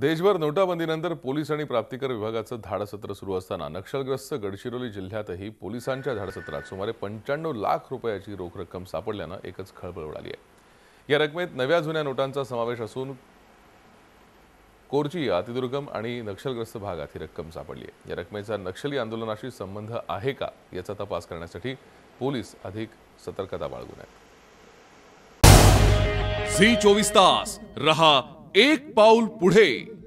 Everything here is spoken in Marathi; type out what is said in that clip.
देशभर नोटाबंदीनंतर पोलीस आणि प्राप्तिकर विभागाचं धाडसत्र सुरू असताना नक्षलग्रस्त गडचिरोली जिल्ह्यातही पोलिसांच्या धाडसत्रात सुमारे पंच्याण्णव लाख रुपयाची रोख रक्कम सापडल्यानं एकच खळबळ उडाली आहे या रकमेत नव्या जुन्या नोटांचा समावेश असून कोरची अतिदुर्गम आणि नक्षलग्रस्त भागात ही रक्कम सापडली आहे या रकमेचा नक्षली आंदोलनाशी संबंध आहे का याचा तपास करण्यासाठी पोलीस अधिक सतर्कता बाळगून आहेत सी चोवीस तास रहा एक पाऊल पुढे